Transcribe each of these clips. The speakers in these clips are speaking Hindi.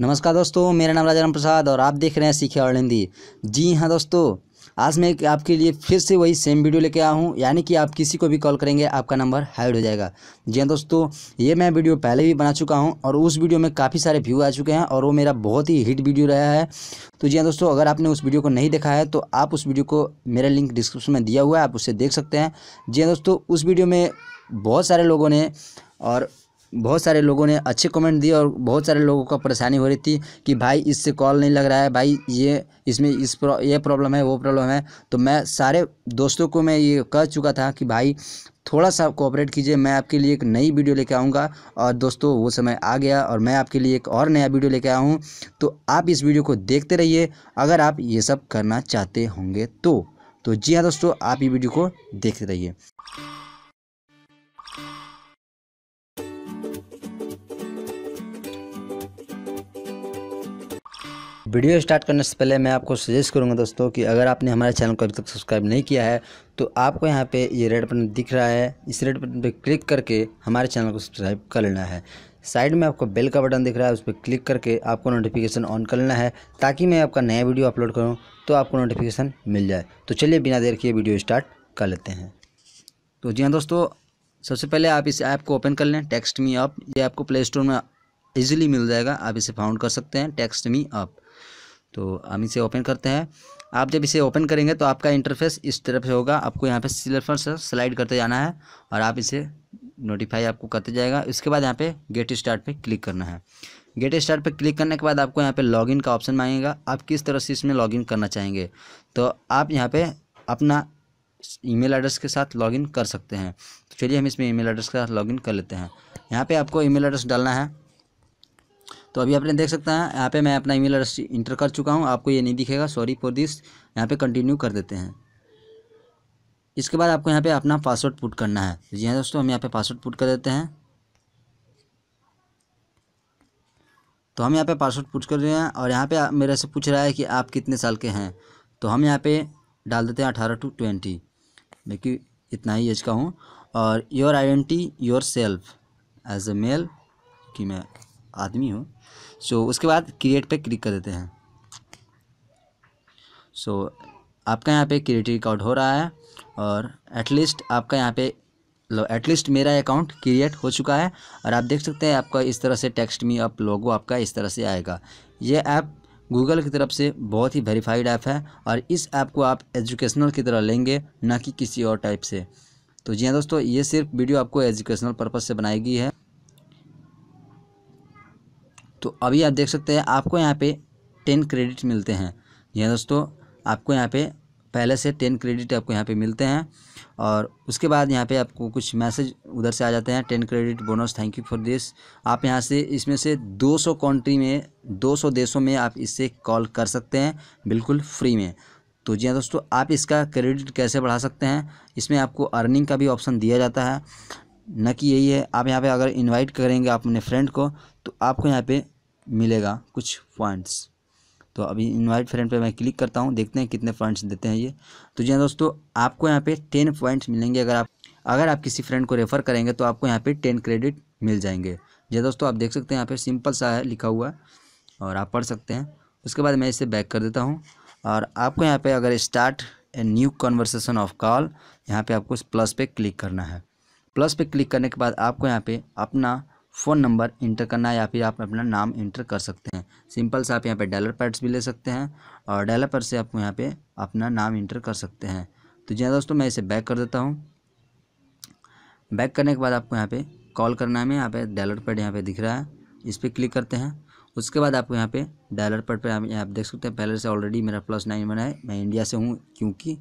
नमस्कार दोस्तों मेरा नाम राजाराम प्रसाद और आप देख रहे हैं सीखे और हिंदी जी हाँ दोस्तों आज मैं आपके लिए फिर से वही सेम वीडियो लेके आया हूँ यानी कि आप किसी को भी कॉल करेंगे आपका नंबर हाइड हो जाएगा जी हाँ दोस्तों ये मैं वीडियो पहले भी बना चुका हूँ और उस वीडियो में काफ़ी सारे व्यू आ चुके हैं और वो मेरा बहुत ही हिट वीडियो रहा है तो जी हाँ दोस्तों अगर आपने उस वीडियो को नहीं देखा है तो आप उस वीडियो को मेरा लिंक डिस्क्रिप्शन में दिया हुआ है आप उसे देख सकते हैं जी हाँ दोस्तों उस वीडियो में बहुत सारे लोगों ने और बहुत सारे लोगों ने अच्छे कमेंट दिए और बहुत सारे लोगों का परेशानी हो रही थी कि भाई इससे कॉल नहीं लग रहा है भाई ये इसमें इस प्रॉ ये प्रॉब्लम है वो प्रॉब्लम है तो मैं सारे दोस्तों को मैं ये कह चुका था कि भाई थोड़ा सा कोऑपरेट कीजिए मैं आपके लिए एक नई वीडियो लेके आऊँगा और दोस्तों वो समय आ गया और मैं आपके लिए एक और नया वीडियो लेके आया हूँ तो आप इस वीडियो को देखते रहिए अगर आप ये सब करना चाहते होंगे तो तो जी हाँ दोस्तों आप ये वीडियो को देखते रहिए वीडियो स्टार्ट करने से पहले मैं आपको सजेस्ट करूँगा दोस्तों कि अगर आपने हमारे चैनल को अभी तक सब्सक्राइब नहीं किया है तो आपको यहाँ पे ये रेड बटन दिख रहा है इस रेड बटन पे क्लिक करके हमारे चैनल को सब्सक्राइब कर लेना है साइड में आपको बेल का बटन दिख रहा है उस पर क्लिक करके आपको नोटिफिकेशन ऑन कर लेना है ताकि मैं आपका नया वीडियो अपलोड करूँ तो आपको नोटिफिकेशन मिल जाए तो चलिए बिना देर के वीडियो स्टार्ट कर लेते हैं तो जी हाँ दोस्तों सबसे पहले आप इस ऐप को ओपन कर लें टेक्स्ट मी अप ये आपको प्ले स्टोर में ईजिली मिल जाएगा आप इसे फाउंड कर सकते हैं टेक्स्ट मी अप तो हम इसे ओपन करते हैं आप जब इसे ओपन करेंगे तो आपका इंटरफेस इस तरफ से होगा आपको यहाँ पे सिलेफर से स्लाइड करते जाना है और आप इसे नोटिफाई आपको करते जाएगा इसके बाद यहाँ पे गेट स्टार्ट पे क्लिक करना है गेट स्टार्ट पे क्लिक करने के बाद आपको यहाँ पे लॉगिन का ऑप्शन मांगेगा आप किस तरह से इसमें लॉगिन करना चाहेंगे तो आप यहाँ पे अपना ईमेल एड्रेस के साथ लॉगिन कर सकते हैं तो चलिए हम इसमें ईमेल एड्रेस के साथ लॉगिन कर लेते हैं यहाँ पर आपको ई एड्रेस डालना है तो अभी आपने देख सकते हैं यहाँ पे मैं अपना ईमेल एड्रेस इंटर कर चुका हूँ आपको ये नहीं दिखेगा सॉरी फॉर दिस यहाँ पे कंटिन्यू कर देते हैं इसके बाद आपको यहाँ पे अपना पासवर्ड पुट करना है जी हाँ दोस्तों हम यहाँ पे पासवर्ड पुट कर देते हैं तो हम यहाँ पे पासवर्ड पुट कर रहे हैं और यहाँ पे मेरे से पूछ रहा है कि आप कितने साल के हैं तो हम यहाँ पे डाल देते हैं अठारह टू ट्वेंटी मैं कि इतना ही एज का हूँ और your identity yourself as a male कि मैं आदमी हूँ सो so, उसके बाद क्रिएट पे क्लिक कर देते हैं सो so, आपका यहाँ पे क्रिएटिव अकाउंट हो रहा है और एटलीस्ट आपका यहाँ पे लो एटलीस्ट मेरा अकाउंट क्रिएट हो चुका है और आप देख सकते हैं आपका इस तरह से टेक्स्ट मी अप लोगो आपका इस तरह से आएगा ये ऐप गूगल की तरफ से बहुत ही वेरीफाइड ऐप है और इस ऐप को आप एजुकेशनल की तरह लेंगे ना कि किसी और टाइप से तो जी हाँ दोस्तों ये सिर्फ वीडियो आपको एजुकेशनल पर्पज़ से बनाई गई है तो अभी आप देख सकते हैं आपको यहाँ पे टेन क्रेडिट मिलते हैं यह हाँ दोस्तों आपको यहाँ पे पहले से टेन क्रेडिट आपको यहाँ पे मिलते हैं और उसके बाद यहाँ पे आपको कुछ मैसेज उधर से आ जाते हैं ten credit bonus thank you for this आप यहाँ से इसमें से दो सौ कंट्री में दो सौ देशों में आप इससे कॉल कर सकते हैं बिल्कुल फ्री में तो जी हाँ दोस्तों आप इसका क्रेडिट कैसे बढ़ा सकते हैं इसमें आपको अर्निंग का भी ऑप्शन दिया जाता है न कि यही है आप यहाँ पे अगर इनवाइट करेंगे आप अपने फ्रेंड को तो आपको यहाँ पे मिलेगा कुछ पॉइंट्स तो अभी इनवाइट फ्रेंड पे मैं क्लिक करता हूँ देखते हैं कितने पॉइंट्स देते हैं ये तो जी हाँ दोस्तों आपको यहाँ पे टेन पॉइंट्स मिलेंगे अगर आप अगर आप किसी फ्रेंड को रेफ़र करेंगे तो आपको यहाँ पे टेन क्रेडिट मिल जाएंगे जी हाँ दोस्तों आप देख सकते हैं यहाँ पे सिंपल सा है लिखा हुआ और आप पढ़ सकते हैं उसके बाद मैं इसे बैक कर देता हूँ और आपको यहाँ पर अगर start a new conversation of call यहाँ पे आपको प्लस पे क्लिक करना है प्लस पे क्लिक करने के बाद आपको यहाँ पे अपना फ़ोन नंबर इंटर करना है या फिर आप अपना नाम इंटर कर सकते हैं सिंपल से आप यहाँ पे डॉलर पैड्स भी ले सकते हैं और डॉलर से आप यहाँ पे अपना नाम इंटर कर सकते हैं तो जी हाँ दोस्तों मैं इसे बैक कर देता हूँ बैक करने के बाद आपको यहाँ पे कॉल करना है यहाँ पे डॉलर पैड यहाँ पे दिख रहा है इस पर क्लिक करते हैं उसके बाद आपको यहाँ पे पैड पर आप देख सकते हैं पहले से ऑलरेडी मेरा प्लस नाइन बना है मैं इंडिया से हूँ क्योंकि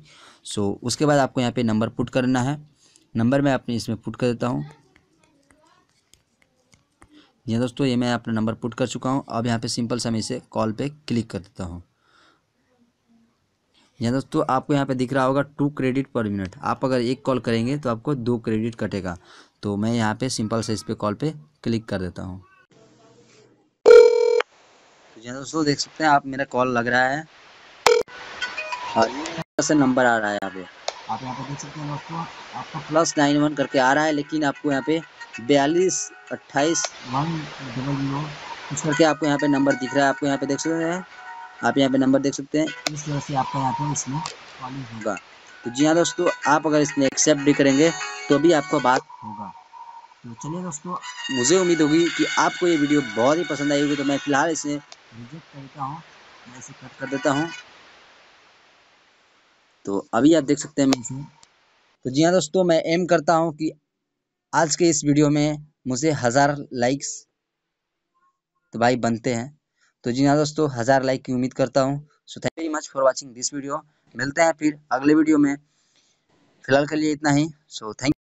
सो उसके बाद आपको यहाँ पे नंबर पुट करना है नंबर मैं अपने इसमें पुट कर देता हूँ जी हाँ दोस्तों ये मैं अपना नंबर पुट कर चुका हूँ अब यहाँ पे सिंपल समय से कॉल पे क्लिक कर देता हूँ यहाँ दोस्तों आपको यहाँ पे दिख रहा होगा टू क्रेडिट पर मिनट आप अगर एक कॉल करेंगे तो आपको दो क्रेडिट कटेगा तो मैं यहाँ पे सिंपल से इस पर कॉल पे क्लिक कर देता हूँ जी हाँ दोस्तों देख सकते हैं आप मेरा कॉल लग रहा है हाँ, नंबर आ रहा है यहाँ पे आप यहाँ पे देख सकते हैं दोस्तों आपका प्लस नाइन वन करके आ रहा है लेकिन आपको यहाँ पे बयालीस अट्ठाईस वन डबल जीरो कुछ करके आपको यहाँ पे नंबर दिख रहा है आपको यहाँ पे देख सकते हैं आप यहाँ पे नंबर देख सकते हैं इस वजह से आपका यहाँ पे इसमें कॉलिंग होगा तो जी हाँ दोस्तों आप अगर इसमें एक्सेप्ट भी करेंगे तो भी आपका बात होगा तो चलिए दोस्तों मुझे उम्मीद होगी कि आपको ये वीडियो बहुत ही पसंद आई होगी तो मैं फिलहाल इसे रिजेक्ट करता हूँ मैं इसे कट कर देता हूँ तो अभी आप देख सकते हैं मैं तो जी हाँ दोस्तों मैं एम करता हूँ कि आज के इस वीडियो में मुझे हज़ार लाइक्स तो भाई बनते हैं तो जी हाँ दोस्तों हज़ार लाइक की उम्मीद करता हूँ so thank very much for watching this video मिलते हैं फिर अगले वीडियो में फिलहाल के लिए इतना ही सो थैंक